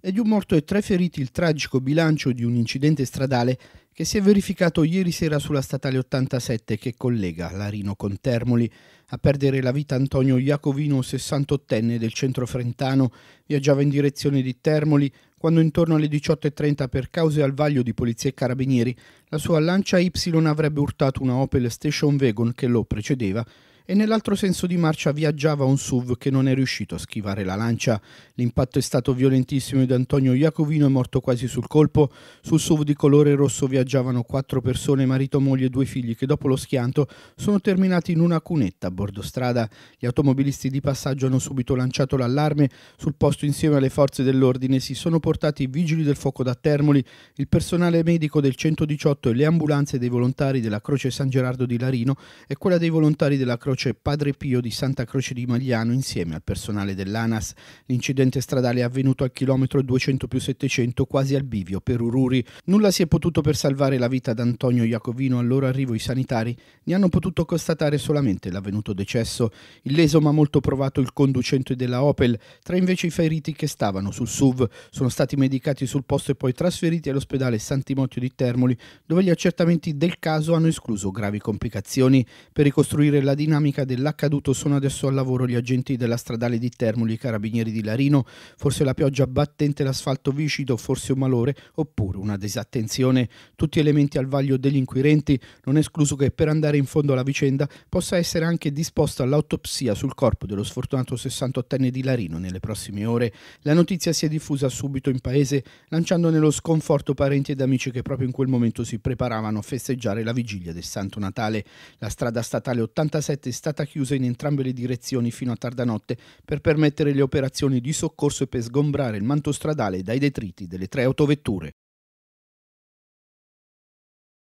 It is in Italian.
è di un morto e tre feriti il tragico bilancio di un incidente stradale che si è verificato ieri sera sulla statale 87 che collega Larino con Termoli. A perdere la vita Antonio Iacovino, 68enne del centro frentano, viaggiava in direzione di Termoli quando intorno alle 18.30 per cause al vaglio di polizia e carabinieri la sua Lancia Y avrebbe urtato una Opel Station Wagon che lo precedeva e nell'altro senso di marcia viaggiava un SUV che non è riuscito a schivare la lancia. L'impatto è stato violentissimo ed Antonio Iacovino è morto quasi sul colpo. Sul SUV di colore rosso viaggiavano quattro persone, marito, moglie e due figli, che dopo lo schianto sono terminati in una cunetta a bordo strada. Gli automobilisti di passaggio hanno subito lanciato l'allarme. Sul posto, insieme alle forze dell'ordine, si sono portati i vigili del fuoco da Termoli, il personale medico del 118 e le ambulanze dei volontari della Croce San Gerardo di Larino e quella dei volontari della Croce croce Padre Pio di Santa Croce di Magliano insieme al personale dell'ANAS. L'incidente stradale è avvenuto al chilometro 200 più 700 quasi al bivio per Ururi. Nulla si è potuto per salvare la vita ad Antonio al loro arrivo i sanitari ne hanno potuto constatare solamente l'avvenuto decesso. Illeso ma molto provato il conducente della Opel, tra invece i feriti che stavano sul SUV sono stati medicati sul posto e poi trasferiti all'ospedale Sant'Imotio di Termoli dove gli accertamenti del caso hanno escluso gravi complicazioni. Per ricostruire la dinamica dinamica dell'accaduto sono adesso al lavoro gli agenti della stradale di Termoli, i carabinieri di Larino, forse la pioggia battente, l'asfalto viscido, forse un malore oppure una disattenzione, tutti elementi al vaglio degli inquirenti, non è escluso che per andare in fondo alla vicenda possa essere anche disposta l'autopsia sul corpo dello sfortunato 68enne di Larino nelle prossime ore. La notizia si è diffusa subito in paese, lanciando nello sconforto parenti ed amici che proprio in quel momento si preparavano a festeggiare la vigilia del Santo Natale. La strada statale 87 stata chiusa in entrambe le direzioni fino a tarda notte per permettere le operazioni di soccorso e per sgombrare il manto stradale dai detriti delle tre autovetture.